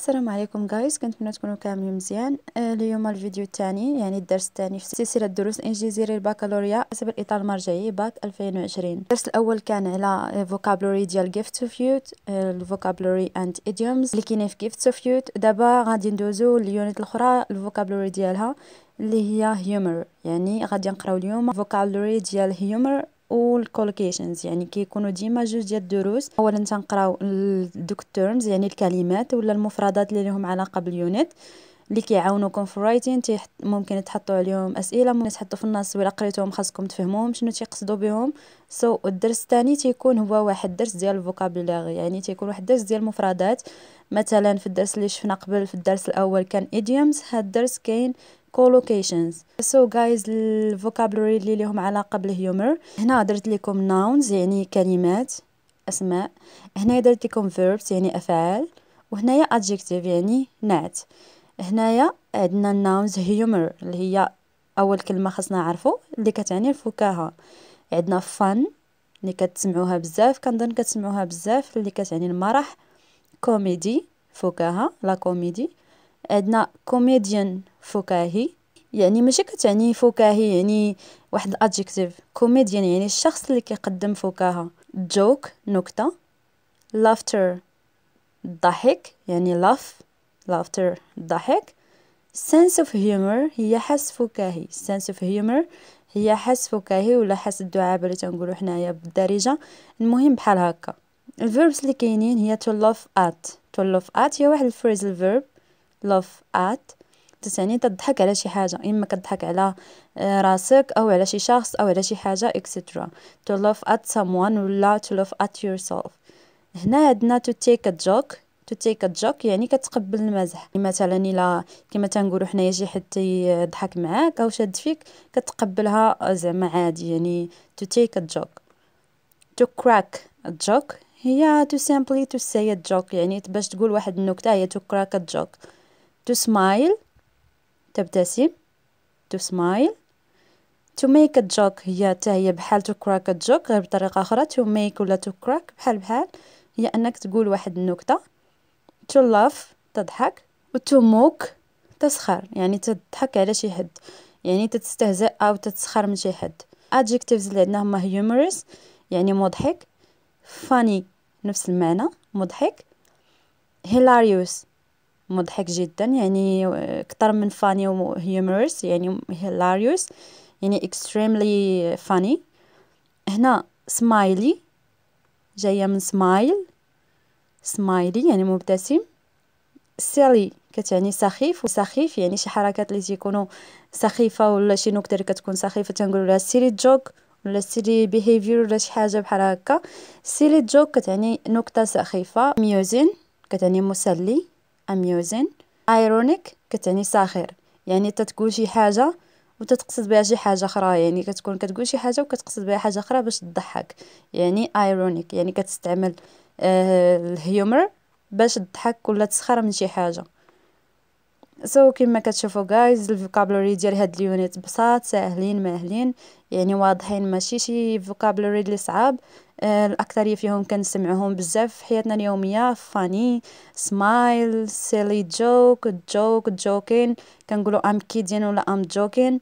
السلام عليكم جايز كنتمنى تكونوا كاملين مزيان آه، اليوم الفيديو الثاني يعني الدرس الثاني في سلسله دروس الانجليزيه للبكالوريا حسب الاطار المرجعي باك 2020 الدرس الاول كان على فوكابلوري ديال جيفت اوف يوت الفوكابولري اند ايديومز اللي كاينين في جيفت اوف يوت دابا غادي ندوزو لليونت الاخرى الفوكابلوري ديالها اللي هي هيومر يعني غادي نقراو اليوم فوكابلوري ديال هيومر والكولوكيشنز يعني كيكونوا ديما جوج ديال الدروس اولا تنقراو دوك التيرمز يعني الكلمات ولا المفردات اللي لهم علاقه باليونت اللي كيعاونوكم في الرايتين ممكن تحطوا عليهم اسئله ممكن تحطوا في النص ولا قريتوهم خاصكم تفهموهم شنو تيقصدوا بهم سو so, الدرس الثاني تيكون هو واحد الدرس ديال الفوكابولير يعني تيكون واحد الدرس ديال المفردات مثلا في الدرس اللي شفنا قبل في الدرس الاول كان ايديومز هاد الدرس كاين collocations so guys الفوكابلوري اللي لهم علاقه بالهيومر هنا درت لكم nouns يعني كلمات اسماء هنا درت لكم verbs يعني افعال وهنايا adjective يعني نعت هنايا عندنا nouns humor اللي هي اول كلمه خصنا نعرفو اللي كتعني الفكاهه عندنا fun اللي كتسمعوها بزاف كنظن كتسمعوها بزاف اللي كتعني المرح كوميدي فكاهه لا كوميدي عندنا كوميديان فكاهي يعني ماشي كتعني فكاهي يعني واحد الادجكتيف كوميديان يعني الشخص اللي كيقدم فكاهه جوك نكته لافتر الضحك يعني لاف لافتر الضحك سنس اوف هيومر هي حس فكاهي سنس اوف هيومر هي حس فكاهي ولا حس الدعابه اللي تنقولوا حنايا بالدارجه المهم بحال هكا الفيربس اللي كاينين هي تو لاف ات تو لاف ات هي واحد الفريزل فيرب لوف ات تسعني تضحك على شي حاجه اما كتضحك على آه، راسك او على شي شخص او على شي حاجه اكسترا تو لوف ات someone ولا تو لوف ات yourself هنا عندنا تو تيك ا جوك تو تيك ا جوك يعني كتقبل المزح مثلا الا كما تنقولوا حنايا شي حد يضحك معاك او شاد فيك كتقبلها زعما عادي يعني تو تيك ا جوك تو كراك ا جوك هي تو سامبلي تو سي ا جوك يعني باش تقول واحد النكته هي تو كراك ا جوك to smile تبتسم to smile to make a joke هي حتى هي بحال to crack a joke غير بطريقه اخرى to make ولا to crack بحال بحال هي انك تقول واحد النكته to laugh تضحك و to mock تسخر يعني تضحك على شي حد يعني تتستهزئ او تتسخر من شي حد adjectives اللي عندنا هما humorous يعني مضحك funny نفس المعنى مضحك hilarious مضحك جدا يعني اكثر آه، من فاني وهيومورس يعني هيلاريوس يعني اكستريملي فاني هنا سمايلي جايه من سمايل سمايلي يعني مبتسم سيلي كتعني سخيف وسخيف يعني شي حركات اللي تيكونوا سخيفه ولا شي نكته اللي كتكون سخيفه تنقولوا لها سيري جوك ولا سيري بيهيفير ولا شي حاجه بحال هكا سيري جوك كتعني نكته سخيفه ميوزين كتعني مسلي amusing ironic كتعني ساخر يعني تتقول شي حاجه وتتقصد بها شي حاجه اخرى يعني كتكون كتقول شي حاجه وكتقصد بها حاجه اخرى باش تضحك يعني ايرونيك يعني كتستعمل آه الهيومر باش تضحك ولا تسخر من شي حاجه سو so, كما كتشوفوا جايز الفوكابلوري ديال هاد اليونيت بساط ساهلين ماهلين يعني واضحين ماشي شي فوكابلوري اللي صعاب آه، الأكثرية فيهم كنسمعوهم بزاف في حياتنا اليومية فاني سمايل سيلي جوك جوك جوكين كنقولو ام كيدين ولا ام جوكين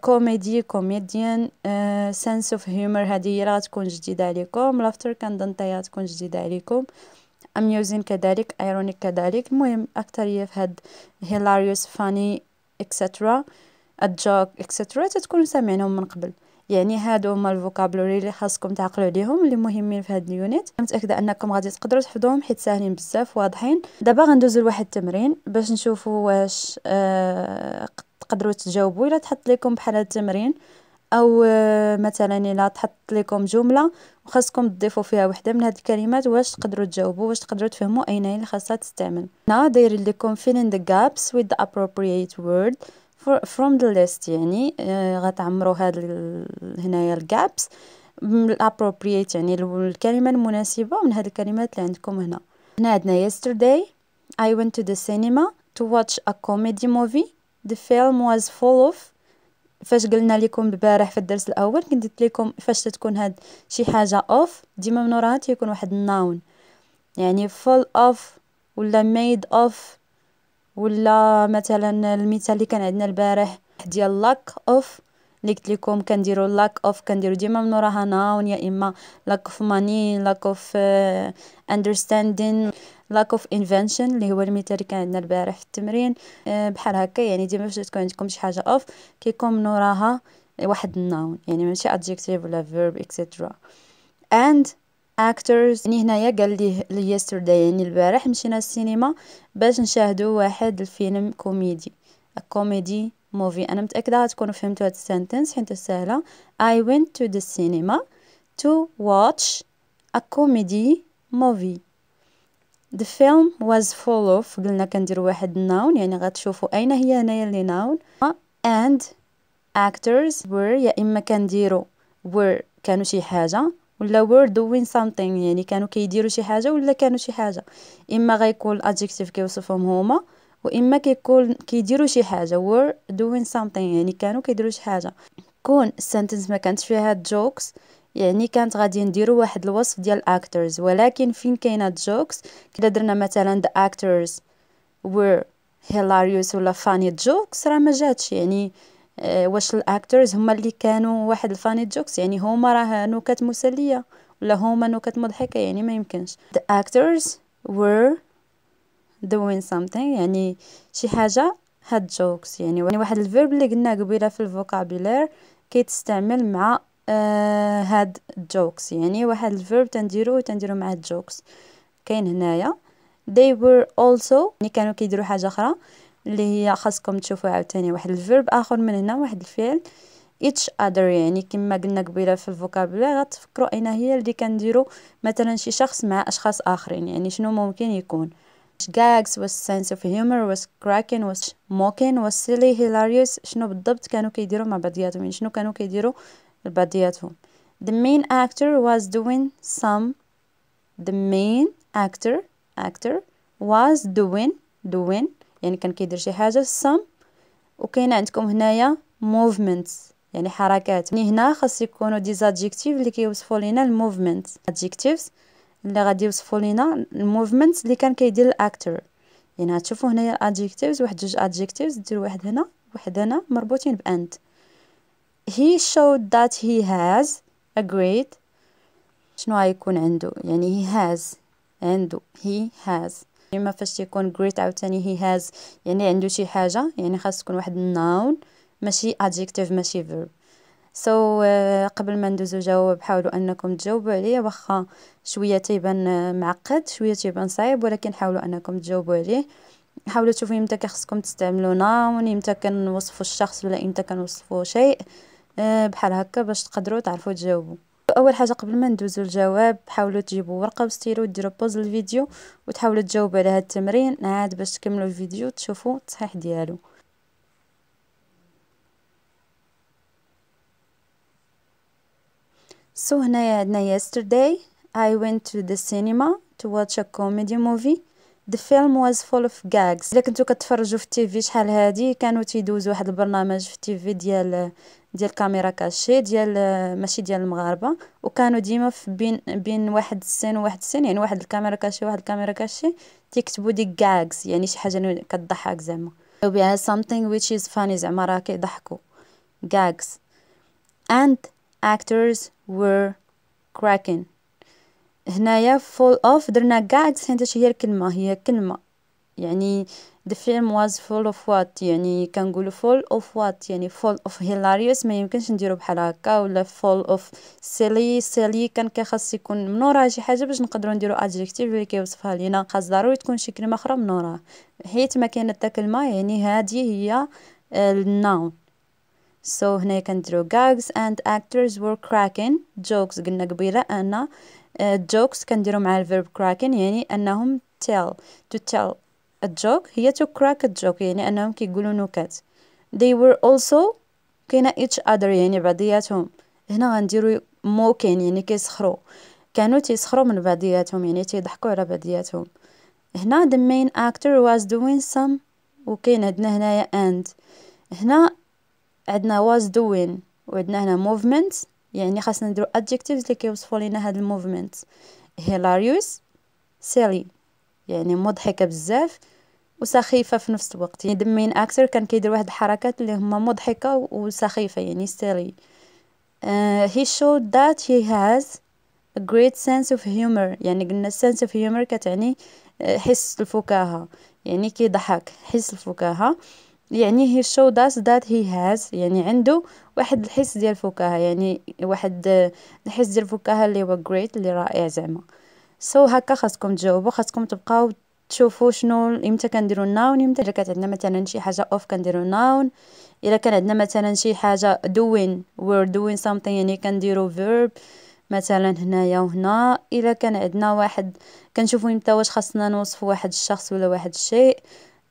كوميدي كوميديان سنس اوف هيومر هادي راه تكون جديده عليكم لافتر كنظن تاهي تكون جديده عليكم اميوزين كذلك ايرونيك كذلك المهم اكثريه في هاد هيلاريوس فاني اكسترا الجوك اكسترا تتكونوا سامعينهم من قبل يعني هادو هما الفوكابلوري اللي خاصكم تعقلوا عليهم اللي مهمين في هاد اليونيت متاكده انكم غادي تقدروا تحفظوهم حيت ساهلين بزاف واضحين دابا غندوزو لواحد التمرين باش نشوفوا واش آه تقدروا تجاوبوا الا تحط لكم بحال هاد التمرين او آه، مثلا الا تحط لكم جمله وخاصكم تضيفوا فيها وحده من هاد الكلمات واش تقدروا تجاوبوا واش تقدروا تفهموا اين هي اللي خاصها تستعمل هنا داير لكم fill in the gaps with the appropriate word فروم ذا ليست يعني آه، غتعمروا هاد هنايا الجابس الابروبريت يعني الكلمه المناسبه من هاد الكلمات اللي عندكم هنا هنا عندنا yesterday I went to the cinema to watch a comedy movie the film was full of فاش قلنا لكم البارح في الدرس الاول كنت قلت لكم فاش تكون هاد شي حاجه اوف ديما من وراها تيكون واحد الناون يعني full of ولا made of ولا مثلا المثال اللي كان عندنا البارح ديال لاك اوف اللي قلت لكم كنديروا لاك اوف كنديروا ديما من وراها ناون يا اما لاك اوف ماني لاك اوف اندرستاندين لاك اوف انفنشن اللي هو المثال اللي كان عندنا البارح في التمرين آه، بحال هكا يعني ديما فاش تكون عندكم شي حاجه اوف كيكون من وراها واحد الناون يعني ماشي ادجكتيف ولا فيرب اكسيترا اند اكترز يعني هنايا قال ليه يسترداي يعني البارح مشينا السينما باش نشاهدو واحد الفيلم كوميدي كوميدي موفي انا متاكده غتكونوا فهمتوا هاد السنتنس حيت سهله I went to the cinema to watch a كوميدي موفي the film was full of قلنا كندير واحد الناون يعني غتشوفوا اين هي هنايا اللي ناون and actors were يا اما كنديروا وير كانوا شي حاجه ولا were doing something يعني كانوا كيديروا شي حاجه ولا كانوا شي حاجه اما غيكون adjective كيوصفهم هما واما كيكون كيديروا شي حاجه were doing something يعني كانوا كيديروا شي حاجه كون السنتنس ما كانتش فيها جوكس يعني كانت غادي نديروا واحد الوصف ديال actors ولكن فين كاينه جوكس كده درنا مثلا the actors were hilarious ولا funny jokes راه ما جاتش يعني آه، واش الاكترز هما اللي كانوا واحد الفاني جوكس يعني هما راه نكت مسليه ولا هما نكت مضحكه يعني ما يمكنش the actors were doing something يعني شي حاجه هاد جوكس يعني واحد الفيرب اللي قلنا قبيله في الفوكابيلير كيتستعمل مع آه هاد جوكس يعني واحد الفيرب تنديرو تنديرو مع الجوكس كاين هنايا they were also يعني كانوا كيديروا حاجه اخرى اللي هي خاصكم تشوفوا عاوتاني واحد الفيرب اخر من هنا واحد الفعل each other يعني كما قلنا قبيله في الفوكابولير غتفكروا اين هي اللي كنديروا مثلا شي شخص مع اشخاص اخرين يعني شنو ممكن يكون gags was sense of humor was cracking was mocking was silly hilarious شنو بالضبط كانوا كيديروا مع بعضياتهم يعني شنو كانوا كيديروا لبعضياتهم the main actor was doing some the main actor actor was doing doing يعني كان كيدير شي حاجه في السام وكاين عندكم هنايا موفمنت يعني حركات يعني هنا خاص يكونوا دي زادجيكتيف اللي كيوصفوا لينا الموفمنت ادجكتيفز اللي غادي يوصفوا لينا الموفمنت اللي كان كيدير الاكتر يعني هتشوفوا هنايا ادجكتيفز واحد جوج ادجكتيفز دير واحد هنا واحد هنا مربوطين باند he showed that he has a great شنو غيكون عنده يعني he has عنده he has كيما فاش تيكون great عاوتاني he has يعني عنده شي حاجه يعني خاص تكون واحد noun ماشي adjective ماشي verb so, uh, قبل ما ندوزو جواب حاولوا انكم تجاوبوا عليه واخا شويه تيبان آه، معقد شويه تيبان صعيب ولكن حاولوا انكم تجاوبوا عليه حاولوا تشوفوا امتى كخصكم تستعملوا ناون امتى كنوصفوا الشخص ولا امتى كنوصفوا شيء uh, بحال هكا باش تقدروا تعرفوا تجاوبوا اول حاجه قبل ما ندوزو الجواب حاولوا تجيبوا ورقه وستيلو وديروا بوز الفيديو وتحاولوا تجاوبوا على هذا التمرين عاد باش تكملوا الفيديو تشوفوا التصحيح ديالو سو so, هنايا عندنا yesterday I went to the cinema to watch a comedy movie the film was full of gags الا كنتو كتفرجوا في التيفي شحال هادي كانوا تيدوزوا واحد البرنامج في التيفي ديال ديال كاميرا كاشي ديال آه، ماشي ديال المغاربه وكانوا ديما في بين بين واحد السن وواحد السن يعني واحد الكاميرا كاشي واحد الكاميرا كاشي تيكتبوا ديك كاكس يعني شي حاجه كضحك زعما بها something which is funny زعما راه كيضحكوا gags and actors were cracking هنايا فول اوف درنا gags حيت هي الكلمه هي كلمه يعني the film was full of what يعني كنقولوا full of what يعني full of hilarious ما يمكنش نديرو بحال هكا ولا full of silly silly كان كيخص يكون من وراه شي حاجه باش نقدروا نديرو adjective اللي كيوصفها لينا خاص ضروري تكون شي كلمه اخرى من وراه حيت ما كانت كلمه يعني هذه هي الناون so هنا كنديرو gags and actors were cracking jokes قلنا قبيله ان آه, jokes كنديرو مع الفيرب cracking يعني انهم tell to tell a joke هي to crack a joke يعني أنهم كيقولوا نكات they were also كاينة each other يعني بعضياتهم هنا غنديرو موكين يعني كيسخرو كانوا تيسخرو من بعضياتهم يعني تيضحكوا على بعضياتهم هنا the main actor was doing some وكاين عندنا هنايا and هنا عندنا was doing وعندنا هنا movement يعني خاصنا نديرو adjectives اللي كيوصفوا لينا هاد الموفمنت hilarious silly يعني مضحكه بزاف وسخيفه في نفس الوقت يعني دمين اكثر كان كيدير واحد الحركات اللي هما مضحكه وسخيفه يعني ستيلي هي uh, he showed that he has a great sense of humor يعني قلنا السنس of humor كتعني uh, حس الفكاهه يعني كيضحك حس الفكاهه يعني he showed us that he has يعني عنده واحد الحس ديال الفكاهه يعني واحد uh, الحس ديال الفكاهه اللي هو great اللي رائع زعما سو so هكا خاصكم تجاوبوا خاصكم تبقاو تشوفوا شنو امتى كنديروا الناون امتى الا كانت عندنا مثلا شي حاجه اوف كنديروا الناون الا كان عندنا مثلا شي حاجه دوين وير دوين سامثين يعني كنديروا فيرب مثلا هنايا وهنا الا كان عندنا واحد كنشوفوا امتى واش خاصنا نوصفوا واحد الشخص ولا واحد الشيء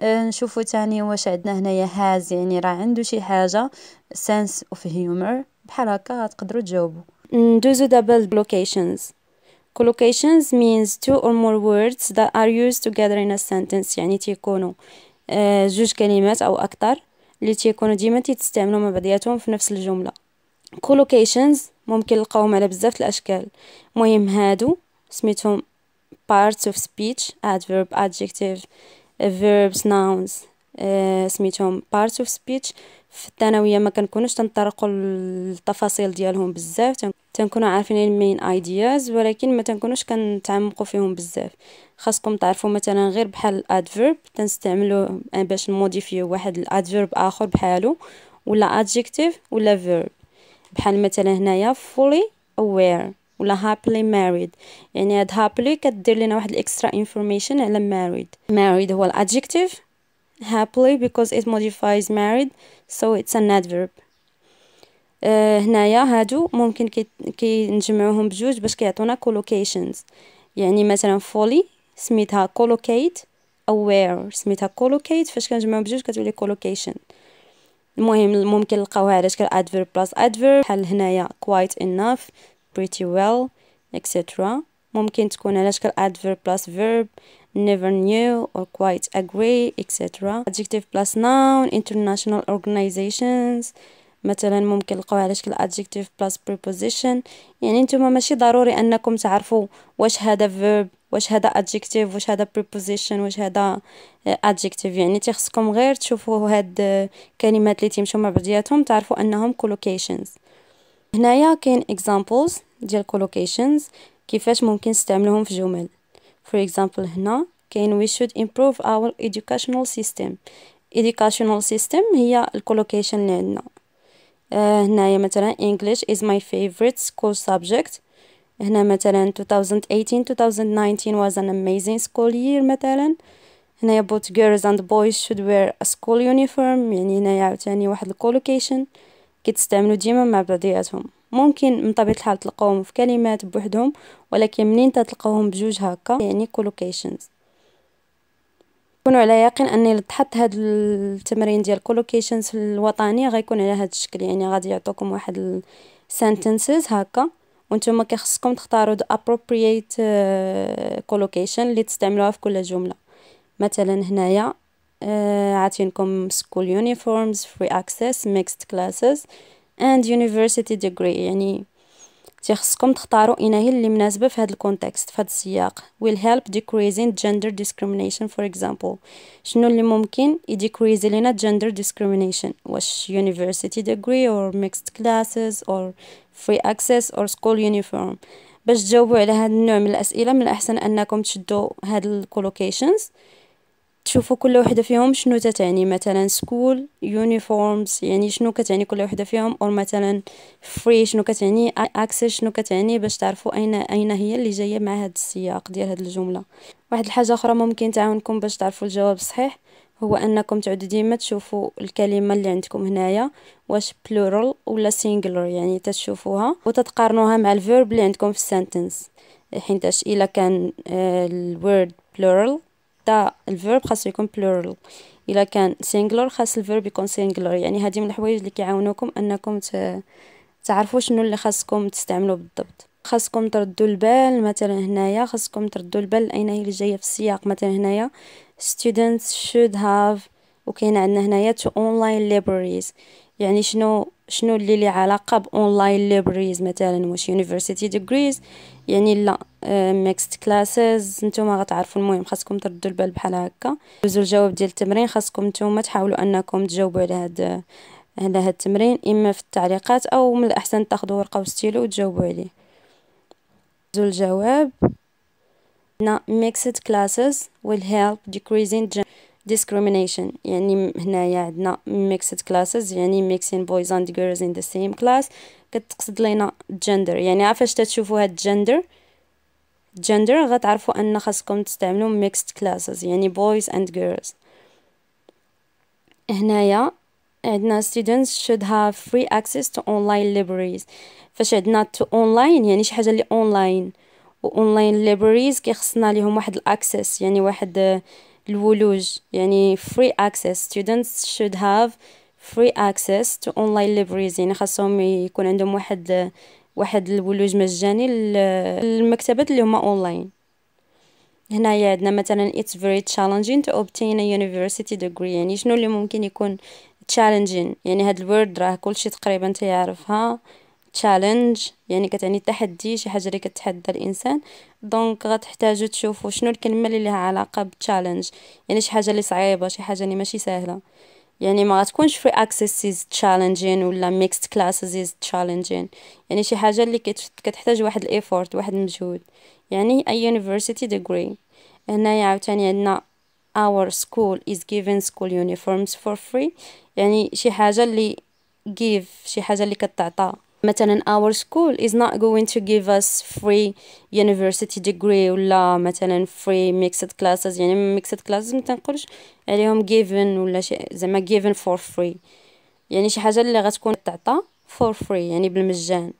أه، نشوفوا تاني واش عندنا هنايا هاز يعني راه عنده شي حاجه سنس اوف هيومر بحال هكا تقدروا تجاوبوا ندوزو دابا للوكيشنز collocations means two or more words that are used together in a sentence يعني تيكونوا جوج كلمات أو أكثر اللي تيكونوا ديما تيستعملوا مع بعضياتهم في نفس الجملة collocations ممكن نلقاوهم على بزاف الأشكال مهم هادو سميتهم parts of speech adverb adjective verbs nouns سميتهم parts of speech في الثانويه ما كنكونوش تنطرقوا للتفاصيل ديالهم بزاف تنكونوا عارفين المين ايدياز ولكن ما تنكونوش كنتعمقوا فيهم بزاف خاصكم تعرفوا مثلا غير بحال الادفيرب تنستعملوا باش نموديفيو واحد الادفيرب اخر بحالو ولا adjective ولا verb بحال مثلا هنايا fully aware ولا happily married يعني هاد happily كدير لنا واحد الاكسترا انفورميشن على married married هو الادجكتيف happily because it modifies married so it's an adverb آه هنايا هادو ممكن كي, نجمعوهم بجوج باش كيعطونا collocations يعني مثلا fully سميتها collocate aware سميتها collocate فاش كنجمعو بجوج كتولي collocation المهم ممكن نلقاوها علاش adverb plus adverb بحال هنايا quite enough pretty well etc ممكن تكون على شكل adverb plus verb never knew or quite agree etc adjective plus noun international organizations مثلا ممكن تلقوها على شكل adjective plus preposition يعني انتم ماشي ضروري انكم تعرفوا واش هذا verb واش هذا adjective واش هذا preposition واش هذا adjective يعني تيخصكم غير تشوفوا هاد الكلمات اللي تيمشوا مع بعضياتهم تعرفوا انهم collocations هنايا كاين examples ديال collocations كيفاش ممكن نستعملهم في جمل for example هنا كاين we should improve our educational system educational system هي الكولوكيشن اللي عندنا آه هنايا مثلا English is my favorite school subject هنا مثلا 2018 2019 was an amazing school year مثلا هنايا both girls and boys should wear a school uniform يعني هنايا عاوتاني واحد الكولوكيشن كتستعملو ديما مع بعضياتهم ممكن من طبيعه الحال تلقاوهم في كلمات بوحدهم ولكن منين تلقاوهم بجوج هكا يعني كولوكيشنز كونوا على يقين اني لتحط هاد التمرين ديال كولوكيشنز في الوطني غيكون على هاد الشكل يعني غادي يعطوكم واحد sentences هكا وانتم كيخصكم تختاروا the appropriate collocation آه، اللي تستعملوها في كل جمله مثلا هنايا آه، عاطينكم school uniforms free access mixed classes and university degree يعني تيخصكم تختاروا اناهي اللي مناسبه في هذا الكونتكست في هذا السياق will help decreasing gender discrimination for example شنو اللي ممكن يديكريزي لنا gender discrimination واش university degree or mixed classes or free access or school uniform باش تجاوبوا على هذا النوع من الاسئله من الاحسن انكم تشدوا هاد الكولوكيشنز تشوفوا كل وحده فيهم شنو تتعني مثلا سكول يونيفورمز يعني شنو كتعني كل وحده فيهم او مثلا فري شنو كتعني اكسس شنو كتعني باش تعرفوا اين اين هي اللي جايه مع هذا السياق ديال هذه الجمله واحد الحاجه اخرى ممكن تعاونكم باش تعرفوا الجواب الصحيح هو انكم تعودوا ديما تشوفوا الكلمه اللي عندكم هنايا واش بلورال ولا سينجلر يعني تشوفوها وتتقارنوها مع الفيرب اللي عندكم في السنتنس حيتاش الا كان آه، الورد بلورال حتى الفيرب خاصو يكون بلورال الا كان سينجلر خاص الفيرب يكون سينجلر يعني هذه من الحوايج اللي كيعاونوكم انكم ت... تعرفوا شنو اللي خاصكم تستعملوا بالضبط خاصكم تردوا البال مثلا هنايا خاصكم تردوا البال اين هي اللي جايه في السياق مثلا هنايا students should have وكاين عندنا هنايا to online libraries يعني شنو شنو اللي ليه علاقه باونلاين libraries مثلا واش university degrees يعني لا ميكست آه، كلاسز نتوما غتعرفوا المهم خاصكم تردوا البال بحال هكا دوزوا الجواب ديال التمرين خاصكم نتوما تحاولوا انكم تجاوبوا على هاد على هاد التمرين اما في التعليقات او من الاحسن تاخذوا ورقه وستيلو وتجاوبوا عليه دوزوا الجواب هنا ميكست كلاسز ويل هيلب ديكريزين discrimination يعني هنايا عندنا mixed classes يعني mixing boys and girls in the same class كتقصد لينا gender يعني عفاش تتشوفوا هاد gender gender غتعرفوا ان خاصكم تستعملوا mixed classes يعني boys and girls هنايا عندنا students should have free access to online libraries فاش عندنا to online يعني شي حاجه اللي اونلاين واونلاين libraries كيخصنا ليهم واحد الاكسس يعني واحد الولوج يعني free access students should have free access to online libraries يعني خاصهم يكون عندهم واحد واحد الولوج مجاني للمكتبات اللي هما اونلاين هنايا عندنا مثلا it's very challenging to obtain a university degree يعني شنو اللي ممكن يكون challenging يعني هاد الورد راه كلشي تقريبا تيعرفها challenge يعني كتعني تحدي شي حاجه اللي كتحدى الانسان دونك غتحتاجو تشوفوا شنو الكلمه اللي لها علاقه بالتشالنج يعني شي حاجه اللي صعيبه شي حاجه اللي ماشي سهله يعني ما غتكونش فري از تشالنجين ولا ميكست كلاسز تشالنجين يعني شي حاجه اللي كتحتاج واحد الايفورت واحد المجهود يعني اي university degree هنايا عاوتاني عندنا our school is given school uniforms for free يعني شي حاجه اللي give شي حاجه اللي كتعطى مثلا our school is not going to give us free university degree ولا مثلا free mixed classes يعني mixed classes ما تنقولش عليهم given ولا شيء زعما given for free يعني شي حاجه اللي غتكون تعطى for free يعني بالمجان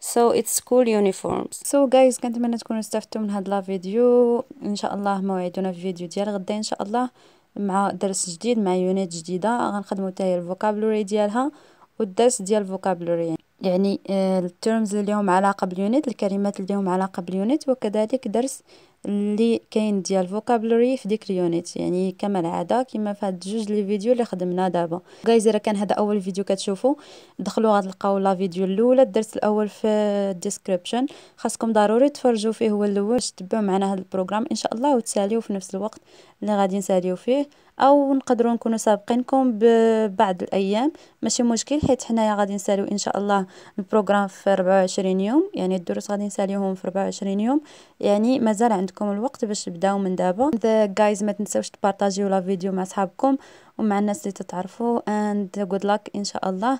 so it's school uniforms so guys كنتمنى تكونوا استفدتوا من هاد لا فيديو ان شاء الله موعدنا في فيديو ديال غدا ان شاء الله مع درس جديد مع يونيت جديده غنخدموا حتى هي ديالها والدرس ديال الفوكابلوري يعني آه، الترمز اللي لهم علاقة باليونيت الكلمات اللي لهم علاقة باليونيت وكذلك درس اللي كاين ديال فوكابلوري في ديك اليونيت يعني كما العاده كما في هاد جوج لي فيديو اللي خدمنا دابا جايز الا كان هذا اول فيديو كتشوفوا دخلوا غتلقاو لا فيديو الاولى الدرس الاول في الديسكريبشن خاصكم ضروري تفرجوا فيه هو الاول باش تتبعوا معنا هذا البروغرام ان شاء الله وتساليو في نفس الوقت اللي غادي نساليو فيه او نقدروا نكونوا سابقينكم ببعض الايام ماشي مشكل حيت حنايا غادي نساليو ان شاء الله البروغرام في 24 يوم يعني الدروس غادي نساليوهم في 24 يوم يعني مازال عندكم الوقت باش تبداو من دابا جايز ما تنساوش تبارطاجيو لا فيديو مع صحابكم ومع الناس اللي تتعرفوا اند جود لاك ان شاء الله